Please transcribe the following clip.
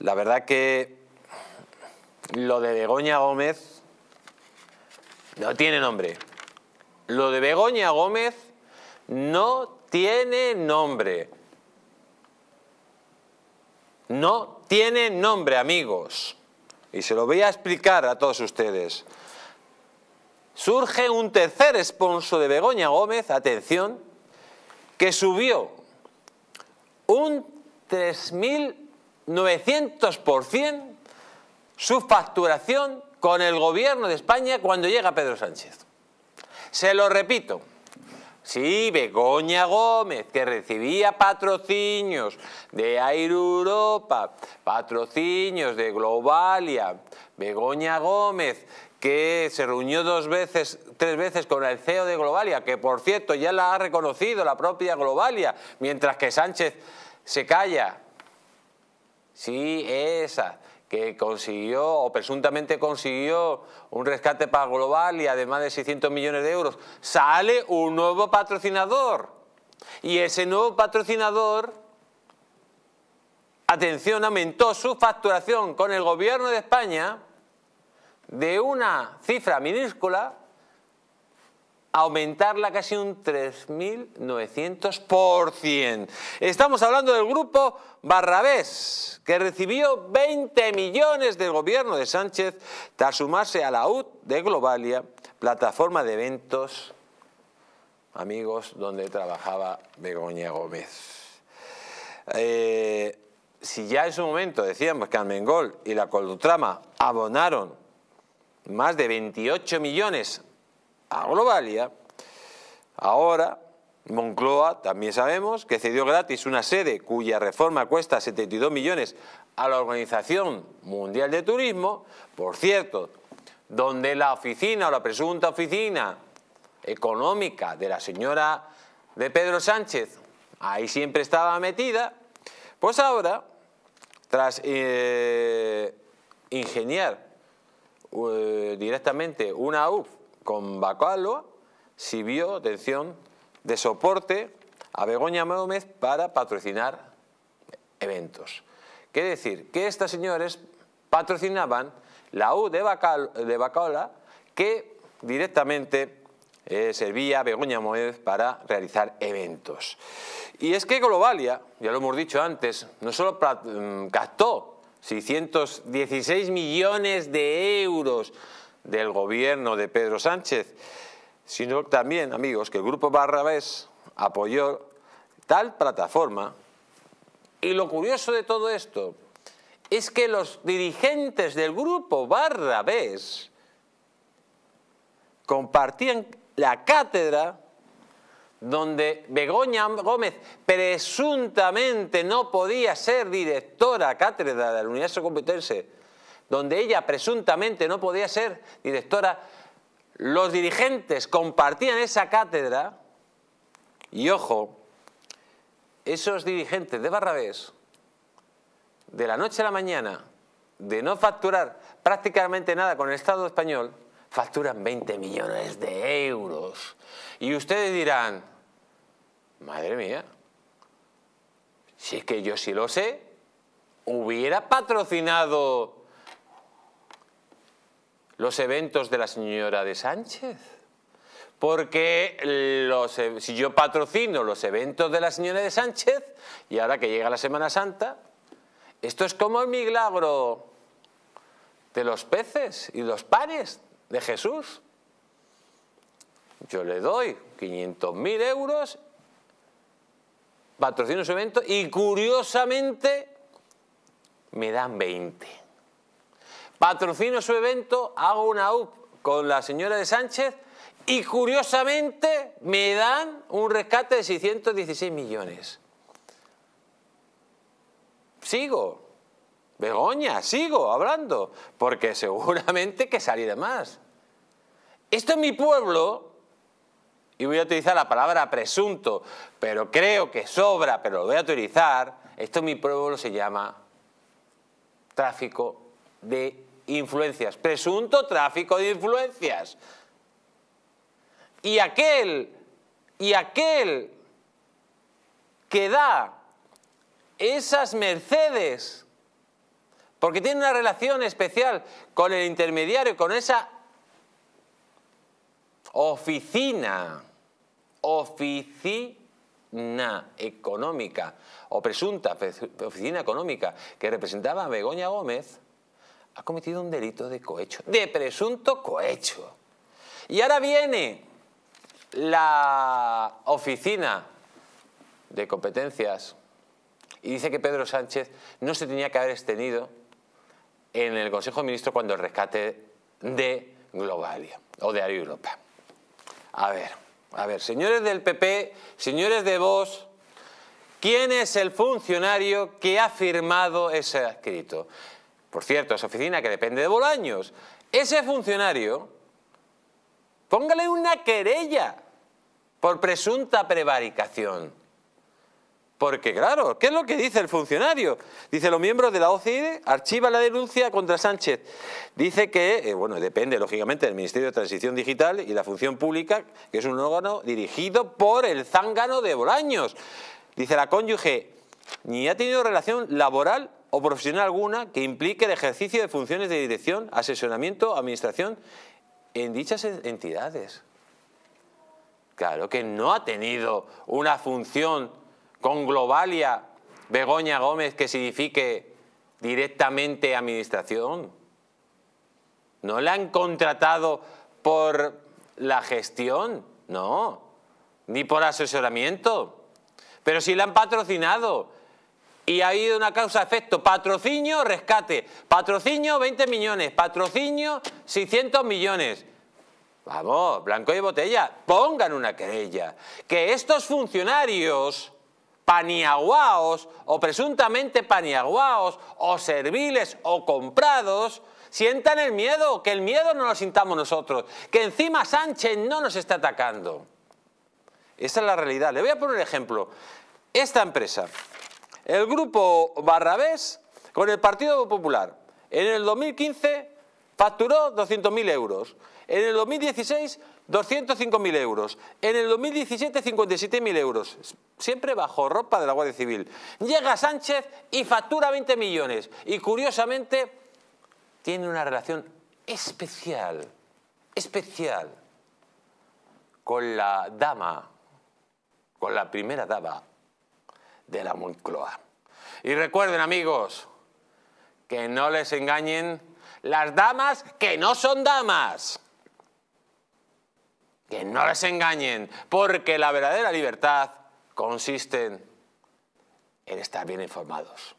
La verdad que lo de Begoña Gómez no tiene nombre. Lo de Begoña Gómez no tiene nombre. No tiene nombre, amigos. Y se lo voy a explicar a todos ustedes. Surge un tercer sponsor de Begoña Gómez, atención, que subió un 3000 900% su facturación con el gobierno de España cuando llega Pedro Sánchez. Se lo repito, Sí, Begoña Gómez, que recibía patrocinios de Air Europa, patrocinios de Globalia. Begoña Gómez, que se reunió dos veces, tres veces con el CEO de Globalia, que por cierto ya la ha reconocido la propia Globalia, mientras que Sánchez se calla Sí, esa, que consiguió o presuntamente consiguió un rescate para global y además de 600 millones de euros, sale un nuevo patrocinador. Y ese nuevo patrocinador, atención, aumentó su facturación con el gobierno de España de una cifra minúscula aumentarla casi un 3.900%. Estamos hablando del grupo Barrabés, que recibió 20 millones del gobierno de Sánchez tras sumarse a la UD de Globalia, plataforma de eventos, amigos, donde trabajaba Begoña Gómez. Eh, si ya en su momento decíamos pues, que Almengol y la Colutrama abonaron más de 28 millones a Globalia. Ahora, Moncloa también sabemos que cedió gratis una sede cuya reforma cuesta 72 millones a la Organización Mundial de Turismo, por cierto, donde la oficina o la presunta oficina económica de la señora de Pedro Sánchez ahí siempre estaba metida, pues ahora, tras eh, ingeniar eh, directamente una UF con Bacalo sirvió, atención, de soporte a Begoña Gómez para patrocinar eventos. Quiere decir que estas señores patrocinaban la U de, Bacal, que directamente eh, servía a Begoña Mómez para realizar eventos. Y es que Globalia, ya lo hemos dicho antes, no solo mm, gastó 616 millones de euros del gobierno de Pedro Sánchez, sino también, amigos, que el Grupo Barrabés apoyó tal plataforma. Y lo curioso de todo esto es que los dirigentes del Grupo Barrabés compartían la cátedra donde Begoña Gómez presuntamente no podía ser directora cátedra de la Universidad Complutense donde ella presuntamente no podía ser directora, los dirigentes compartían esa cátedra y ojo, esos dirigentes de Barrabés, de la noche a la mañana, de no facturar prácticamente nada con el Estado español, facturan 20 millones de euros. Y ustedes dirán, madre mía, si es que yo sí lo sé, hubiera patrocinado los eventos de la señora de Sánchez. Porque e, si yo patrocino los eventos de la señora de Sánchez, y ahora que llega la Semana Santa, esto es como el milagro de los peces y los panes de Jesús. Yo le doy 500.000 euros, patrocino su evento y curiosamente me dan 20 patrocino su evento, hago una UP con la señora de Sánchez y curiosamente me dan un rescate de 616 millones. Sigo, Begoña, sigo hablando, porque seguramente que de más. Esto es mi pueblo, y voy a utilizar la palabra presunto, pero creo que sobra, pero lo voy a utilizar, esto es mi pueblo se llama tráfico de influencias, presunto tráfico de influencias. Y aquel, y aquel que da esas mercedes, porque tiene una relación especial con el intermediario, con esa oficina, oficina económica o presunta oficina económica que representaba a Begoña Gómez, ha cometido un delito de cohecho, de presunto cohecho. Y ahora viene la oficina de competencias y dice que Pedro Sánchez no se tenía que haber extendido en el Consejo de Ministros cuando el rescate de Globalia o de Aero Europa. A ver, a ver, señores del PP, señores de Vox, ¿quién es el funcionario que ha firmado ese escrito? por cierto, esa oficina que depende de Bolaños, ese funcionario, póngale una querella por presunta prevaricación. Porque claro, ¿qué es lo que dice el funcionario? Dice los miembros de la OCDE, archiva la denuncia contra Sánchez. Dice que, eh, bueno, depende lógicamente del Ministerio de Transición Digital y la Función Pública, que es un órgano dirigido por el zángano de Bolaños. Dice la cónyuge, ni ha tenido relación laboral o profesional alguna que implique el ejercicio de funciones de dirección, asesoramiento, administración en dichas entidades. Claro que no ha tenido una función con Globalia Begoña Gómez que signifique directamente administración. No la han contratado por la gestión, no, ni por asesoramiento. Pero sí la han patrocinado y ha habido una causa-efecto. Patrocinio, rescate. Patrocinio, 20 millones. Patrocinio, 600 millones. Vamos, blanco y botella, pongan una querella. Que estos funcionarios paniaguaos o presuntamente paniaguaos o serviles o comprados sientan el miedo, que el miedo no lo sintamos nosotros, que encima Sánchez no nos está atacando. Esa es la realidad. Le voy a poner un ejemplo. Esta empresa, el grupo Barrabés con el Partido Popular. En el 2015 facturó 200.000 euros, en el 2016 205.000 euros, en el 2017 57.000 euros, siempre bajo ropa de la Guardia Civil. Llega Sánchez y factura 20 millones y curiosamente tiene una relación especial, especial con la dama, con la primera dama, de la Moncloa. Y recuerden, amigos, que no les engañen las damas que no son damas. Que no les engañen, porque la verdadera libertad consiste en estar bien informados.